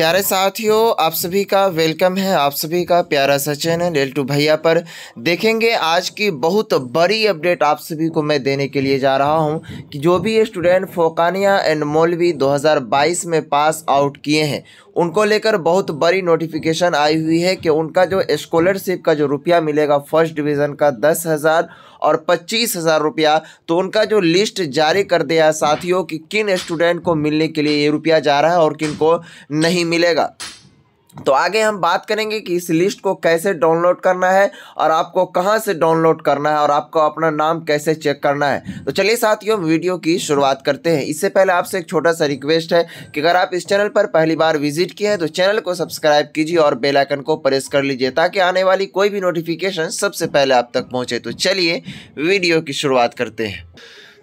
प्यारे साथियों आप सभी का वेलकम है आप सभी का प्यारा सा चैनल एल्टू भैया पर देखेंगे आज की बहुत बड़ी अपडेट आप सभी को मैं देने के लिए जा रहा हूं कि जो भी स्टूडेंट फोकानिया एंड मौलवी 2022 में पास आउट किए हैं उनको लेकर बहुत बड़ी नोटिफिकेशन आई हुई है कि उनका जो स्कॉलरशिप का जो रुपया मिलेगा फर्स्ट डिवीज़न का दस हज़ार और पच्चीस हज़ार रुपया तो उनका जो लिस्ट जारी कर दिया साथियों कि किन स्टूडेंट को मिलने के लिए ये रुपया जा रहा है और किन को नहीं मिलेगा तो आगे हम बात करेंगे कि इस लिस्ट को कैसे डाउनलोड करना है और आपको कहां से डाउनलोड करना है और आपको अपना नाम कैसे चेक करना है तो चलिए साथियों वीडियो की शुरुआत करते हैं इससे पहले आपसे एक छोटा सा रिक्वेस्ट है कि अगर आप इस चैनल पर पहली बार विजिट किए हैं तो चैनल को सब्सक्राइब कीजिए और बेलाइकन को प्रेस कर लीजिए ताकि आने वाली कोई भी नोटिफिकेशन सबसे पहले आप तक पहुँचे तो चलिए वीडियो की शुरुआत करते हैं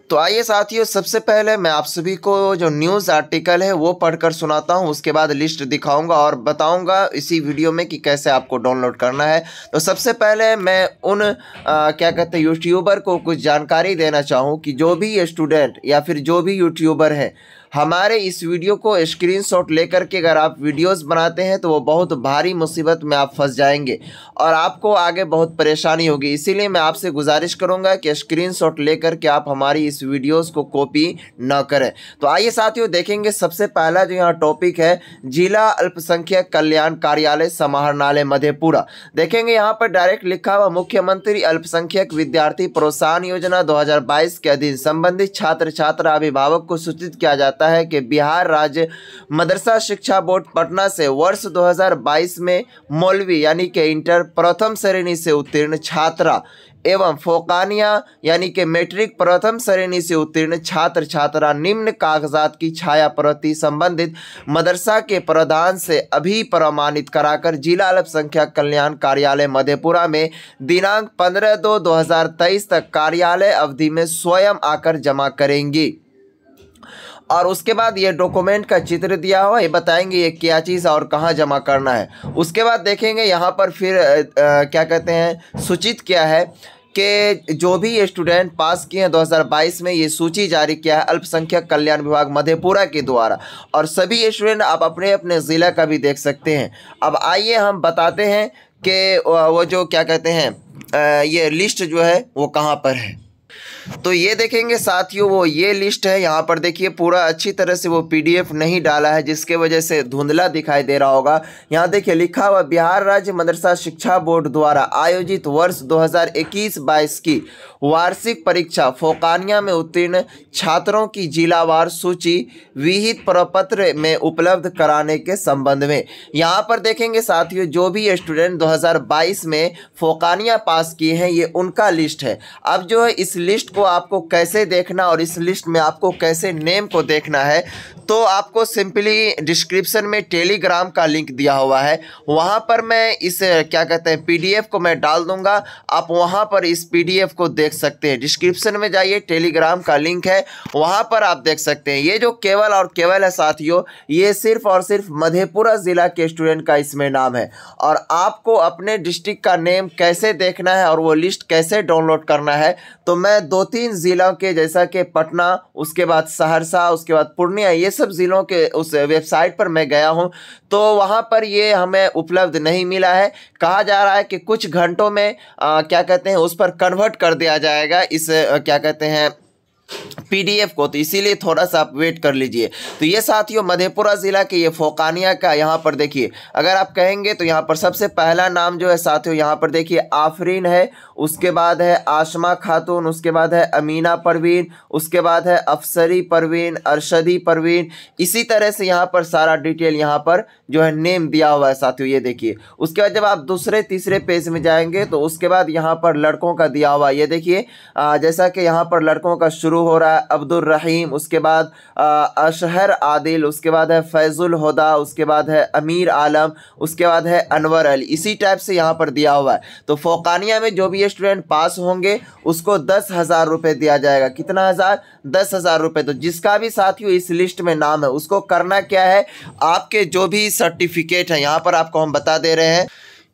तो आइए साथियों सबसे पहले मैं आप सभी को जो न्यूज़ आर्टिकल है वो पढ़कर सुनाता हूँ उसके बाद लिस्ट दिखाऊंगा और बताऊंगा इसी वीडियो में कि कैसे आपको डाउनलोड करना है तो सबसे पहले मैं उन आ, क्या कहते हैं यूट्यूबर को कुछ जानकारी देना चाहूँ कि जो भी स्टूडेंट या फिर जो भी यूट्यूबर है हमारे इस वीडियो को स्क्रीनशॉट लेकर के अगर आप वीडियोस बनाते हैं तो वो बहुत भारी मुसीबत में आप फंस जाएंगे और आपको आगे बहुत परेशानी होगी इसीलिए मैं आपसे गुजारिश करूंगा कि स्क्रीनशॉट लेकर के आप हमारी इस वीडियोस को कॉपी ना करें तो आइए साथियों देखेंगे सबसे पहला जो यहाँ टॉपिक है जिला अल्पसंख्यक कल्याण कार्यालय समाहरणालय मधेपुरा देखेंगे यहाँ पर डायरेक्ट लिखा हुआ मुख्यमंत्री अल्पसंख्यक विद्यार्थी प्रोत्साहन योजना दो के अधीन संबंधित छात्र छात्रा अभिभावक को सूचित किया जाता जाता है कि बिहार राज्य मदरसा शिक्षा बोर्ड पटना से वर्ष 2022 में मौलवी यानी कि इंटर प्रथम श्रेणी से उत्तीर्ण छात्रा एवं फोकानिया यानी कि मैट्रिक प्रथम श्रेणी से उत्तीर्ण छात्र छात्रा निम्न कागजात की छाया प्रति संबंधित मदरसा के प्रधान से अभी प्रमाणित कराकर जिला अल्पसंख्यक कल्याण कार्यालय मधेपुरा में दिनांक 15 दो 2023 तक कार्यालय अवधि में स्वयं आकर जमा करेंगी और उसके बाद ये डॉक्यूमेंट का चित्र दिया हुआ ये बताएंगे ये क्या चीज़ और कहाँ जमा करना है उसके बाद देखेंगे यहाँ पर फिर आ, क्या कहते हैं सूचित क्या है कि जो भी स्टूडेंट पास किए हैं 2022 में ये सूची जारी किया है अल्पसंख्यक कल्याण विभाग मधेपुरा के द्वारा और सभी स्टूडेंट आप अपने अपने ज़िला का भी देख सकते हैं अब आइए हम बताते हैं कि वो जो क्या कहते हैं ये लिस्ट जो है वो कहाँ पर है तो ये देखेंगे साथियों वो ये लिस्ट है यहाँ पर देखिए पूरा अच्छी तरह से वो पीडीएफ नहीं डाला है जिसके वजह से धुंधला दिखाई दे रहा होगा यहाँ देखिए लिखा हुआ बिहार राज्य मदरसा शिक्षा बोर्ड द्वारा आयोजित वर्ष 2021-22 की वार्षिक परीक्षा फोकानिया में उत्तीर्ण छात्रों की जिलावार सूची विहित प्रपत्र में उपलब्ध कराने के संबंध में यहाँ पर देखेंगे साथियों जो भी स्टूडेंट दो में फोकानिया पास किए हैं ये उनका लिस्ट है अब जो है इस लिस्ट को आपको कैसे देखना और इस लिस्ट में आपको कैसे नेम को देखना है तो आपको सिंपली डिस्क्रिप्शन में टेलीग्राम का लिंक दिया हुआ है वहाँ पर मैं इस क्या कहते हैं पीडीएफ को मैं डाल दूंगा आप वहाँ पर इस पीडीएफ को देख सकते हैं डिस्क्रिप्शन में जाइए टेलीग्राम का लिंक है वहाँ पर आप देख सकते हैं ये जो केवल और केवल है साथियों ये सिर्फ और सिर्फ मधेपुरा ज़िला के स्टूडेंट का इसमें नाम है और आपको अपने डिस्ट्रिक्ट का नेम कैसे देखना है और वो लिस्ट कैसे डाउनलोड करना है तो मैं दो तीन ज़िलों के जैसा कि पटना उसके बाद सहरसा उसके बाद पूर्णिया ये सब ज़िलों के उस वेबसाइट पर मैं गया हूँ तो वहाँ पर ये हमें उपलब्ध नहीं मिला है कहा जा रहा है कि कुछ घंटों में आ, क्या कहते हैं उस पर कन्वर्ट कर दिया जाएगा इस आ, क्या कहते हैं पीडीएफ को तो इसीलिए थोड़ा सा आप वेट कर लीजिए तो ये साथियों मधेपुरा ज़िला के ये फोकानिया का यहाँ पर देखिए अगर आप कहेंगे तो यहाँ पर सबसे पहला नाम जो है साथियों यहाँ पर देखिए आफरीन है उसके बाद है आशमा खातून उसके बाद है अमीना परवीन उसके बाद है अफसरी परवीन अरशदी परवीन इसी तरह से यहाँ पर सारा डिटेल यहाँ पर जो है नेम दिया हुआ है साथियों ये देखिए उसके बाद जब आप दूसरे तीसरे पेज में जाएंगे तो उसके बाद यहाँ पर लड़कों का दिया हुआ ये देखिए जैसा कि यहाँ पर लड़कों का शुरू हो रहा है अब्दुल रहीम उसके बाद अशहर आदिल उसके बाद है फैज़ुल हदा उसके बाद है अमीर आलम उसके बाद है अनवर अली इसी टाइप से यहाँ पर दिया हुआ है तो फोकानिया में जो भी ये स्टूडेंट पास होंगे उसको दस हज़ार रुपये दिया जाएगा कितना हज़ार दस हज़ार रुपये तो जिसका भी साथियों इस लिस्ट में नाम है उसको करना क्या है आपके जो भी सर्टिफिकेट है यहाँ पर आपको हम बता दे रहे हैं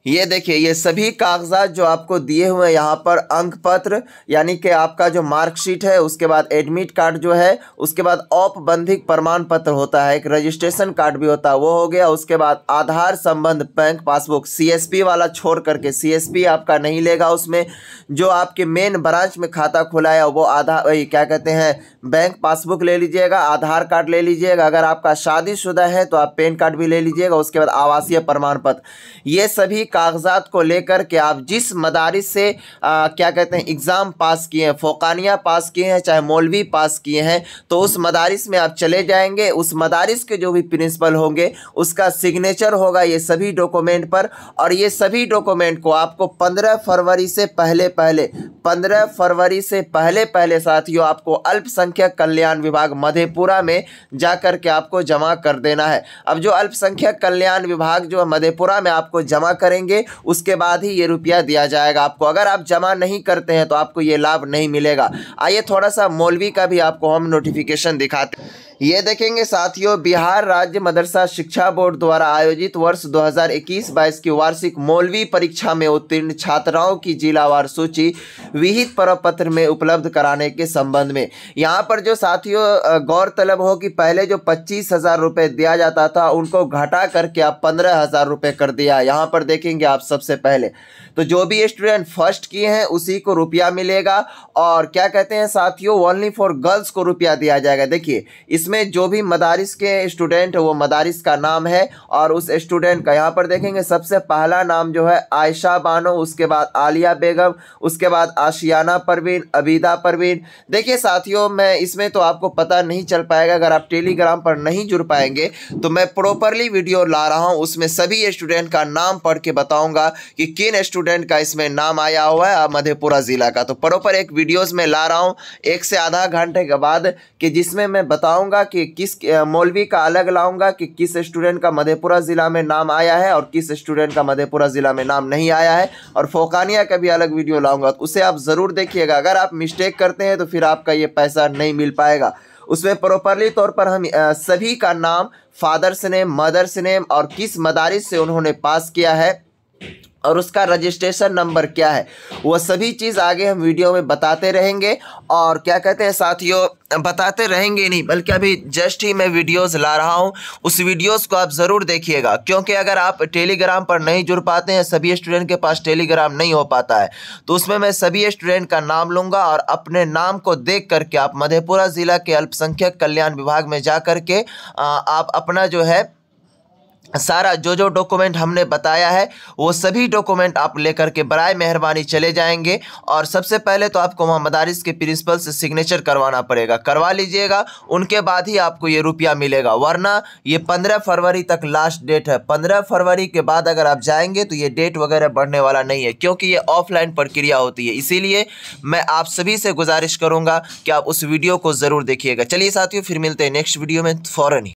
ये देखिए ये सभी कागजात जो आपको दिए हुए हैं यहाँ पर अंक पत्र यानी कि आपका जो मार्कशीट है उसके बाद एडमिट कार्ड जो है उसके बाद औपबंधिक प्रमाण पत्र होता है एक रजिस्ट्रेशन कार्ड भी होता है वो हो गया उसके बाद आधार संबंध बैंक पासबुक सीएसपी वाला छोड़ करके सीएसपी आपका नहीं लेगा उसमें जो आपके मेन ब्रांच में खाता खुला है वो आधार क्या कहते हैं बैंक पासबुक ले लीजिएगा आधार कार्ड ले लीजिएगा अगर आपका शादीशुदा है तो आप पेन कार्ड भी ले लीजिएगा उसके बाद आवासीय प्रमाण पत्र ये सभी कागजात को लेकर के आप जिस मदारस से आ, क्या कहते हैं एग्ज़ाम पास किए हैं फ़ोकानिया पास किए हैं चाहे मौलवी पास किए हैं तो उस मदारस में आप चले जाएंगे उस मदारस के जो भी प्रिंसिपल होंगे उसका सिग्नेचर होगा ये सभी डॉक्यूमेंट पर और ये सभी डॉक्यूमेंट को आपको पंद्रह फरवरी से पहले पहले पंद्रह फरवरी से पहले पहले साथियों आपको अल्पसंख्यक कल्याण विभाग मधेपुरा में जा कर के आपको जमा कर देना है अब जो अल्पसंख्यक कल्याण विभाग जो मधेपुरा में आपको जमा करेंगे करेंगे उसके बाद ही ये रुपया दिया जाएगा आपको अगर आप जमा नहीं करते हैं तो आपको ये लाभ नहीं मिलेगा आइए थोड़ा सा मौलवी का भी आपको हम नोटिफिकेशन दिखाते हैं ये देखेंगे साथियों बिहार राज्य मदरसा शिक्षा बोर्ड द्वारा आयोजित वर्ष 2021-22 की वार्षिक मौलवी परीक्षा में उत्तीर्ण छात्राओं की जिलावार सूची विहित प्रपत्र में उपलब्ध कराने के संबंध में यहाँ पर जो साथियों गौरतलब हो कि पहले जो पच्चीस हज़ार रुपये दिया जाता था उनको घटा करके आप पंद्रह हज़ार रुपये कर दिया यहाँ पर देखेंगे आप सबसे पहले तो जो भी स्टूडेंट फर्स्ट किए हैं उसी को रुपया मिलेगा और क्या कहते हैं साथियों ओनली फॉर गर्ल्स को रुपया दिया जाएगा देखिए इस इसमें जो भी मदारिस के स्टूडेंट है वो मदारिस का नाम है और उस स्टूडेंट का यहाँ पर देखेंगे सबसे पहला नाम जो है आयशा बानो उसके बाद आलिया बेगम उसके बाद आशियाना परवीन अबीदा परवीन देखिए साथियों मैं इसमें तो आपको पता नहीं चल पाएगा अगर आप टेलीग्राम पर नहीं जुड़ पाएंगे तो मैं प्रॉपरली वीडियो ला रहा हूँ उसमें सभी स्टूडेंट का नाम पढ़ के बताऊँगा कि किन स्टूडेंट का इसमें नाम आया हुआ है मधेपुरा ज़िला का तो प्रॉपर एक वीडियोज़ में ला रहा हूँ एक से आधा घंटे के बाद कि जिसमें मैं बताऊँगा लाऊंगा कि किस मौलवी का अलग लाऊंगा कि किस स्टूडेंट का मधेपुरा ज़िला में नाम आया है और किस स्टूडेंट का मधेपुरा ज़िला में नाम नहीं आया है और फोकानिया का भी अलग वीडियो लाऊंगा उसे आप ज़रूर देखिएगा अगर आप मिस्टेक करते हैं तो फिर आपका ये पैसा नहीं मिल पाएगा उसमें प्रॉपरली तौर पर हम सभी का नाम फादर्स नेम मदर्स नेम और किस मदारस से उन्होंने पास किया है और उसका रजिस्ट्रेशन नंबर क्या है वह सभी चीज़ आगे हम वीडियो में बताते रहेंगे और क्या कहते हैं साथियों बताते रहेंगे नहीं बल्कि अभी जस्ट ही मैं वीडियोस ला रहा हूं उस वीडियोस को आप ज़रूर देखिएगा क्योंकि अगर आप टेलीग्राम पर नहीं जुड़ पाते हैं सभी स्टूडेंट के पास टेलीग्राम नहीं हो पाता है तो उसमें मैं सभी स्टूडेंट का नाम लूँगा और अपने नाम को देख करके आप मधेपुरा ज़िला के अल्पसंख्यक कल्याण विभाग में जा के आप अपना जो है सारा जो जो डॉक्यूमेंट हमने बताया है वो सभी डॉक्यूमेंट आप लेकर के बरए मेहरबानी चले जाएंगे और सबसे पहले तो आपको वहाँ मदारस के प्रिंसिपल से सिग्नेचर करवाना पड़ेगा करवा लीजिएगा उनके बाद ही आपको ये रुपया मिलेगा वरना ये पंद्रह फरवरी तक लास्ट डेट है पंद्रह फरवरी के बाद अगर आप जाएंगे तो ये डेट वगैरह बढ़ने वाला नहीं है क्योंकि ये ऑफलाइन प्रक्रिया होती है इसीलिए मैं आप सभी से गुजारिश करूँगा कि आप उस वीडियो को ज़रूर देखिएगा चलिए साथियों फिर मिलते हैं नेक्स्ट वीडियो में फ़ौरन